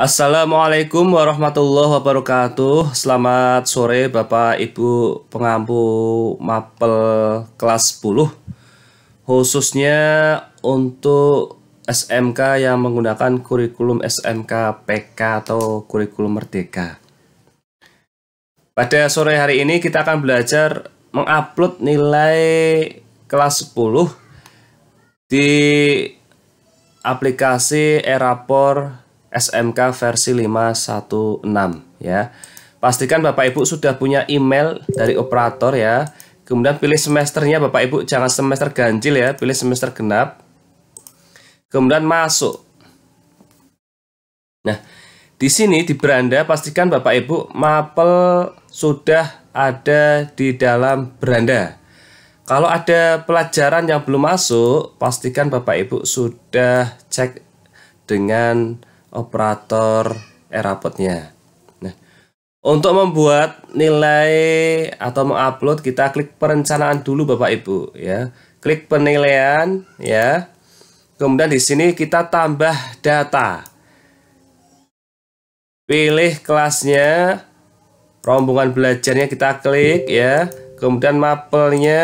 Assalamualaikum warahmatullahi wabarakatuh. Selamat sore Bapak Ibu pengampu mapel kelas 10. Khususnya untuk SMK yang menggunakan kurikulum SMK PK atau kurikulum merdeka. Pada sore hari ini kita akan belajar mengupload nilai kelas 10 di aplikasi Erapor SMK versi 516 ya. Pastikan Bapak Ibu sudah punya email dari operator ya. Kemudian pilih semesternya Bapak Ibu jangan semester ganjil ya, pilih semester genap. Kemudian masuk. Nah, di sini di beranda pastikan Bapak Ibu mapel sudah ada di dalam beranda. Kalau ada pelajaran yang belum masuk, pastikan Bapak Ibu sudah cek dengan operator erapotnya. Nah, untuk membuat nilai atau mengupload kita klik perencanaan dulu Bapak Ibu ya. Klik penilaian ya. Kemudian di sini kita tambah data. Pilih kelasnya, rombongan belajarnya kita klik ya. Kemudian mapelnya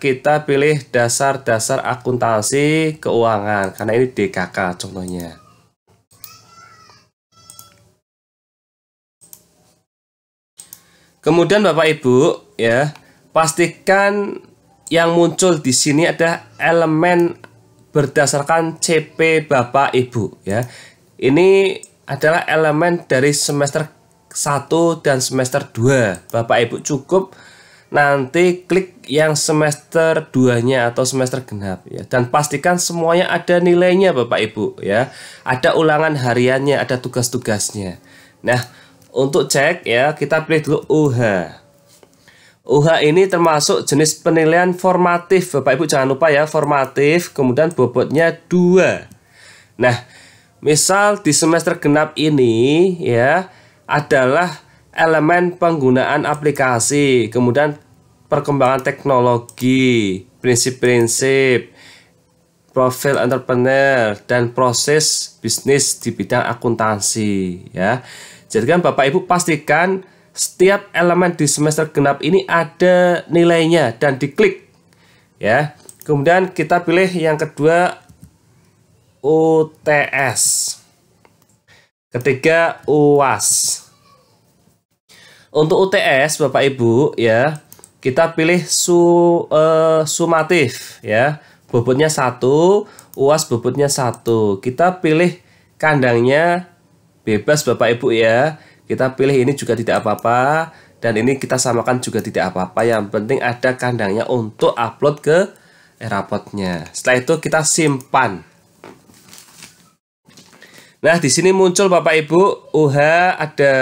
kita pilih dasar-dasar akuntansi keuangan karena ini DKK contohnya. Kemudian Bapak Ibu ya, pastikan yang muncul di sini ada elemen berdasarkan CP Bapak Ibu ya. Ini adalah elemen dari semester 1 dan semester 2. Bapak Ibu cukup nanti klik yang semester 2-nya atau semester genap ya dan pastikan semuanya ada nilainya Bapak Ibu ya. Ada ulangan hariannya, ada tugas-tugasnya. Nah, untuk cek ya, kita pilih dulu UH. UH ini termasuk jenis penilaian formatif. Bapak Ibu jangan lupa ya, formatif, kemudian bobotnya dua. Nah, misal di semester genap ini ya adalah elemen penggunaan aplikasi, kemudian perkembangan teknologi, prinsip-prinsip, profil entrepreneur dan proses bisnis di bidang akuntansi ya. Jadi kan Bapak Ibu pastikan setiap elemen di semester genap ini ada nilainya dan diklik ya. Kemudian kita pilih yang kedua UTS. Ketiga UAS. Untuk UTS Bapak Ibu ya, kita pilih su uh, sumatif ya. Bobotnya satu, UAS bobotnya satu. Kita pilih kandangnya Bebas Bapak Ibu ya. Kita pilih ini juga tidak apa-apa dan ini kita samakan juga tidak apa-apa. Yang penting ada kandangnya untuk upload ke Airapodnya. Setelah itu kita simpan. Nah, di sini muncul Bapak Ibu, UH ada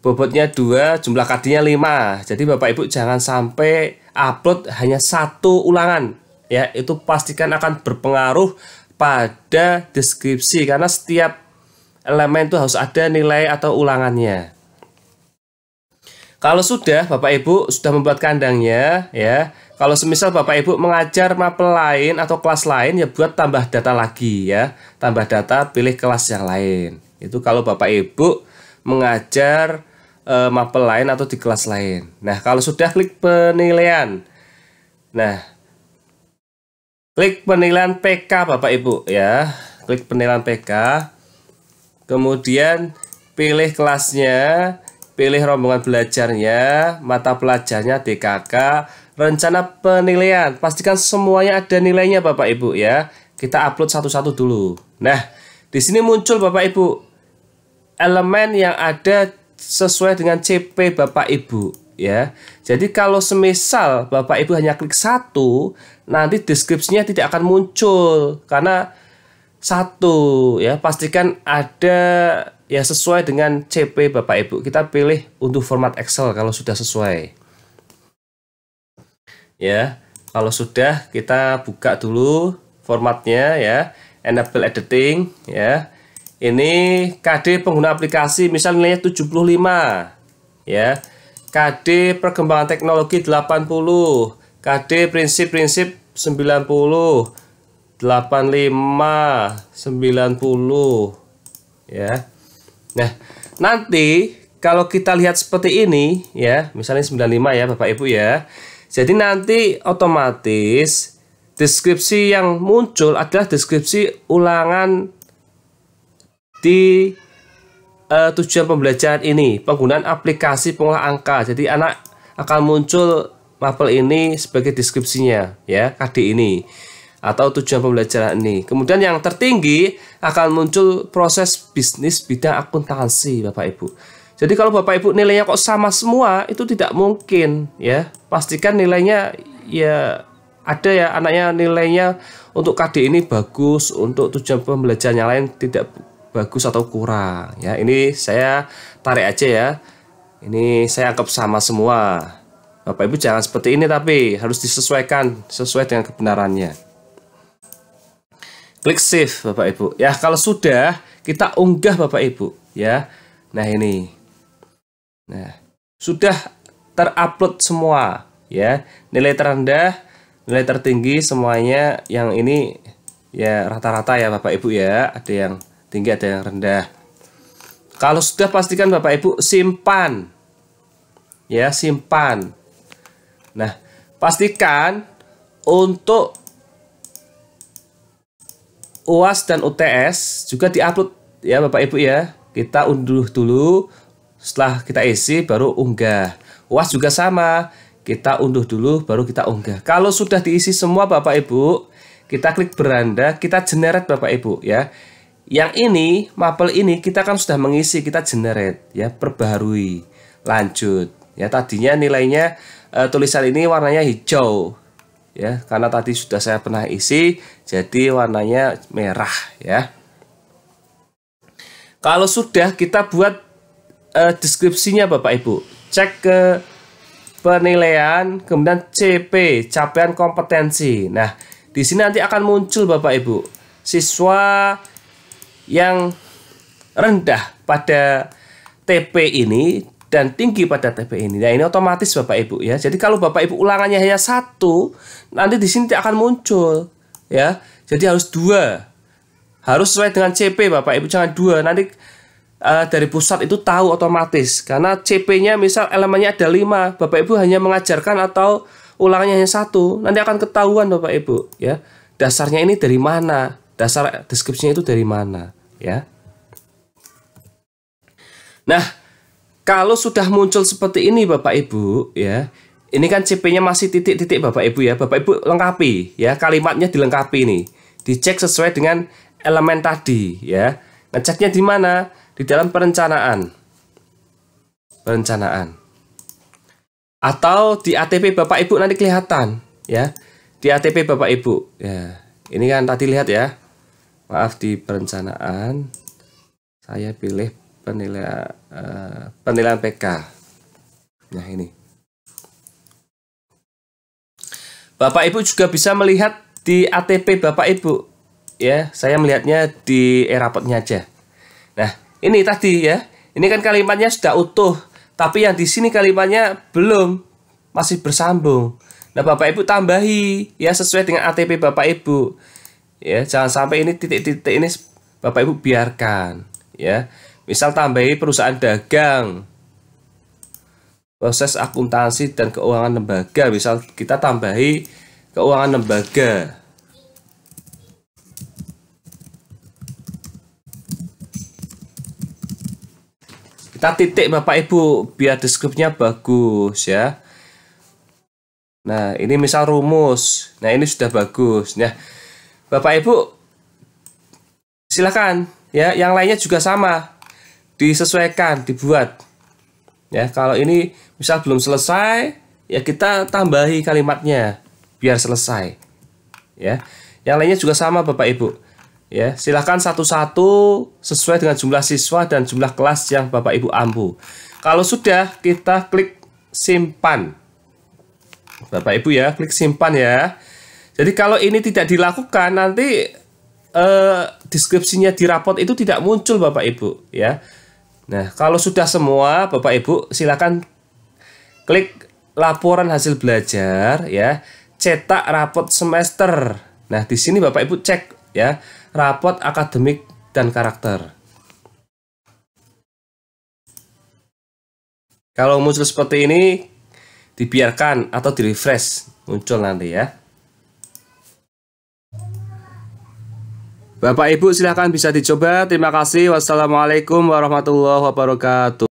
bobotnya 2, jumlah kadinya 5. Jadi Bapak Ibu jangan sampai upload hanya satu ulangan. Ya, itu pastikan akan berpengaruh pada deskripsi karena setiap elemen itu harus ada nilai atau ulangannya. Kalau sudah Bapak Ibu sudah membuat kandangnya ya. Kalau semisal Bapak Ibu mengajar mapel lain atau kelas lain ya buat tambah data lagi ya. Tambah data pilih kelas yang lain. Itu kalau Bapak Ibu mengajar e, mapel lain atau di kelas lain. Nah, kalau sudah klik penilaian. Nah, klik penilaian PK Bapak Ibu ya. Klik penilaian PK. Kemudian pilih kelasnya, pilih rombongan belajarnya, mata pelajarnya DKK, rencana penilaian. Pastikan semuanya ada nilainya Bapak Ibu ya. Kita upload satu-satu dulu. Nah, di sini muncul Bapak Ibu elemen yang ada sesuai dengan CP Bapak Ibu ya. Jadi kalau semisal Bapak Ibu hanya klik satu, nanti deskripsinya tidak akan muncul karena satu ya pastikan ada ya sesuai dengan CP Bapak Ibu kita pilih untuk format Excel kalau sudah sesuai ya kalau sudah kita buka dulu formatnya ya enable editing ya ini KD pengguna aplikasi misal nilainya 75 ya KD perkembangan teknologi 80 KD prinsip-prinsip 90 85 90 ya. Nah, nanti kalau kita lihat seperti ini ya, misalnya 95 ya Bapak Ibu ya. Jadi nanti otomatis deskripsi yang muncul adalah deskripsi ulangan di uh, tujuan pembelajaran ini, penggunaan aplikasi pengolah angka. Jadi anak akan muncul mapel ini sebagai deskripsinya ya, KD ini atau tujuan pembelajaran ini. Kemudian yang tertinggi akan muncul proses bisnis bidang akuntansi, Bapak Ibu. Jadi kalau Bapak Ibu nilainya kok sama semua, itu tidak mungkin ya. Pastikan nilainya ya ada ya anaknya nilainya untuk KD ini bagus, untuk tujuan pembelajaran yang lain tidak bagus atau kurang ya. Ini saya tarik aja ya. Ini saya anggap sama semua. Bapak Ibu jangan seperti ini tapi harus disesuaikan sesuai dengan kebenarannya. Klik save Bapak Ibu. Ya, kalau sudah kita unggah Bapak Ibu, ya. Nah, ini. Nah, sudah terupload semua, ya. Nilai terendah, nilai tertinggi semuanya yang ini ya rata-rata ya Bapak Ibu ya. Ada yang tinggi, ada yang rendah. Kalau sudah pastikan Bapak Ibu simpan. Ya, simpan. Nah, pastikan untuk UAS dan UTS juga diupload ya Bapak Ibu ya. Kita unduh dulu, setelah kita isi baru unggah. UAS juga sama, kita unduh dulu baru kita unggah. Kalau sudah diisi semua Bapak Ibu, kita klik beranda, kita generate Bapak Ibu ya. Yang ini, mapel ini kita kan sudah mengisi, kita generate ya, perbarui. Lanjut. Ya tadinya nilainya e, tulisan ini warnanya hijau ya karena tadi sudah saya pernah isi jadi warnanya merah ya kalau sudah kita buat uh, deskripsinya Bapak Ibu cek ke penilaian kemudian CP capaian kompetensi nah di sini nanti akan muncul Bapak Ibu siswa yang rendah pada TP ini dan tinggi pada TP ini. Nah ini otomatis Bapak Ibu ya. Jadi kalau Bapak Ibu ulangannya hanya satu, nanti di sini tidak akan muncul ya. Jadi harus dua, harus sesuai dengan CP Bapak Ibu jangan dua. Nanti uh, dari pusat itu tahu otomatis karena CP-nya misal elemennya ada lima, Bapak Ibu hanya mengajarkan atau ulangannya hanya satu, nanti akan ketahuan Bapak Ibu ya. Dasarnya ini dari mana? Dasar deskripsinya itu dari mana ya? Nah, kalau sudah muncul seperti ini Bapak Ibu ya, ini kan CP-nya masih titik-titik Bapak Ibu ya. Bapak Ibu lengkapi ya, kalimatnya dilengkapi ini, Dicek sesuai dengan elemen tadi ya. Ngeceknya di mana? Di dalam perencanaan. Perencanaan. Atau di ATP Bapak Ibu nanti kelihatan ya. Di ATP Bapak Ibu ya. Ini kan tadi lihat ya. Maaf di perencanaan saya pilih Eh, penilaian uh, penilaian PK. Nah ini. Bapak Ibu juga bisa melihat di ATP Bapak Ibu. Ya, saya melihatnya di e-rapotnya aja. Nah, ini tadi ya. Ini kan kalimatnya sudah utuh, tapi yang di sini kalimatnya belum masih bersambung. Nah, Bapak Ibu tambahi ya sesuai dengan ATP Bapak Ibu. Ya, jangan sampai ini titik-titik ini Bapak Ibu biarkan ya. Misal tambahi perusahaan dagang, proses akuntansi dan keuangan lembaga. Misal kita tambahi keuangan lembaga. Kita titik Bapak Ibu biar deskripsinya bagus ya. Nah, ini misal rumus. Nah, ini sudah bagus. ya Bapak Ibu silakan ya, yang lainnya juga sama disesuaikan, dibuat. Ya, kalau ini misal belum selesai, ya kita tambahi kalimatnya biar selesai. Ya. Yang lainnya juga sama Bapak Ibu. Ya, silahkan satu-satu sesuai dengan jumlah siswa dan jumlah kelas yang Bapak Ibu ampu. Kalau sudah, kita klik simpan. Bapak Ibu ya, klik simpan ya. Jadi kalau ini tidak dilakukan nanti eh, deskripsinya di rapot itu tidak muncul Bapak Ibu ya. Nah, kalau sudah semua Bapak Ibu silakan klik laporan hasil belajar ya, cetak rapot semester. Nah, di sini Bapak Ibu cek ya, rapot akademik dan karakter. Kalau muncul seperti ini dibiarkan atau di refresh muncul nanti ya. Bapak Ibu silahkan bisa dicoba. Terima kasih. Wassalamualaikum warahmatullahi wabarakatuh.